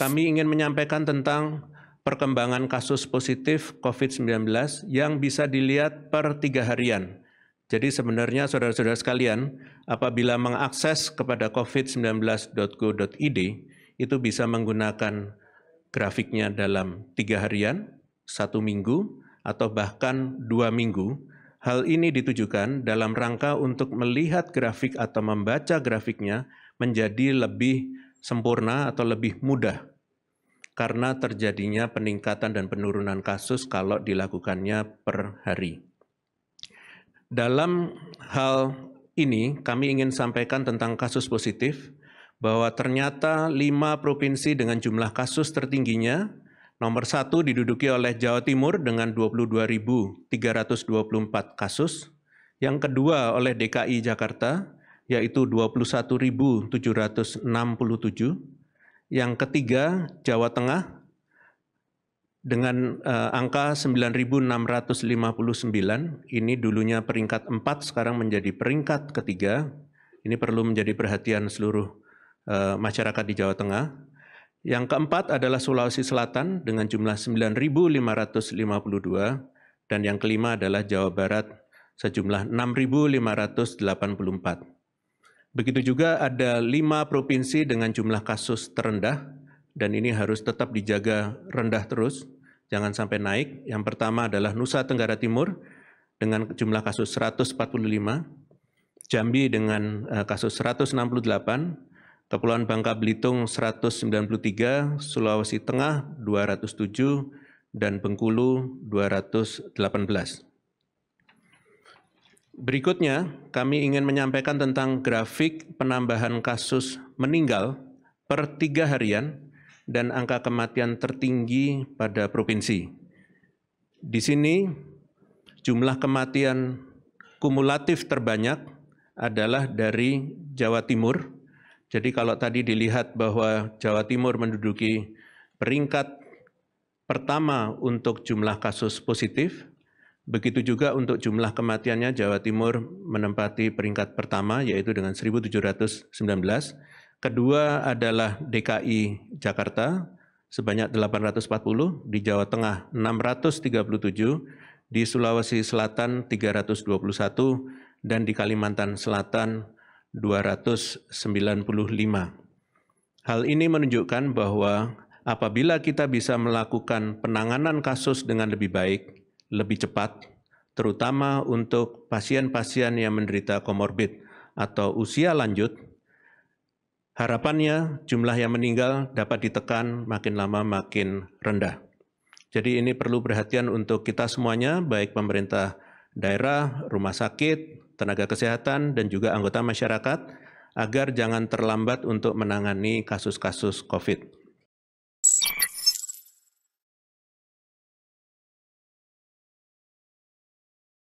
kami ingin menyampaikan tentang perkembangan kasus positif COVID-19 yang bisa dilihat per tiga harian. Jadi sebenarnya saudara-saudara sekalian, apabila mengakses kepada covid19.go.id, itu bisa menggunakan grafiknya dalam tiga harian, satu minggu, atau bahkan dua minggu. Hal ini ditujukan dalam rangka untuk melihat grafik atau membaca grafiknya menjadi lebih sempurna atau lebih mudah karena terjadinya peningkatan dan penurunan kasus kalau dilakukannya per hari. Dalam hal ini, kami ingin sampaikan tentang kasus positif, bahwa ternyata lima provinsi dengan jumlah kasus tertingginya, nomor satu diduduki oleh Jawa Timur dengan 22.324 kasus, yang kedua oleh DKI Jakarta, yaitu 21.767, yang ketiga, Jawa Tengah dengan uh, angka 9.659, ini dulunya peringkat 4, sekarang menjadi peringkat ketiga. Ini perlu menjadi perhatian seluruh uh, masyarakat di Jawa Tengah. Yang keempat adalah Sulawesi Selatan dengan jumlah 9.552 dan yang kelima adalah Jawa Barat sejumlah 6.584. Begitu juga ada lima provinsi dengan jumlah kasus terendah, dan ini harus tetap dijaga rendah terus, jangan sampai naik. Yang pertama adalah Nusa Tenggara Timur dengan jumlah kasus 145, Jambi dengan eh, kasus 168, Kepulauan Bangka Belitung 193, Sulawesi Tengah 207, dan Bengkulu 218. Berikutnya, kami ingin menyampaikan tentang grafik penambahan kasus meninggal per tiga harian dan angka kematian tertinggi pada provinsi. Di sini, jumlah kematian kumulatif terbanyak adalah dari Jawa Timur. Jadi kalau tadi dilihat bahwa Jawa Timur menduduki peringkat pertama untuk jumlah kasus positif, Begitu juga untuk jumlah kematiannya Jawa Timur menempati peringkat pertama yaitu dengan 1719. Kedua adalah DKI Jakarta sebanyak 840, di Jawa Tengah 637, di Sulawesi Selatan 321 dan di Kalimantan Selatan 295. Hal ini menunjukkan bahwa apabila kita bisa melakukan penanganan kasus dengan lebih baik, lebih cepat, terutama untuk pasien-pasien yang menderita komorbid atau usia lanjut. Harapannya jumlah yang meninggal dapat ditekan makin lama makin rendah. Jadi ini perlu perhatian untuk kita semuanya, baik pemerintah daerah, rumah sakit, tenaga kesehatan, dan juga anggota masyarakat, agar jangan terlambat untuk menangani kasus-kasus COVID.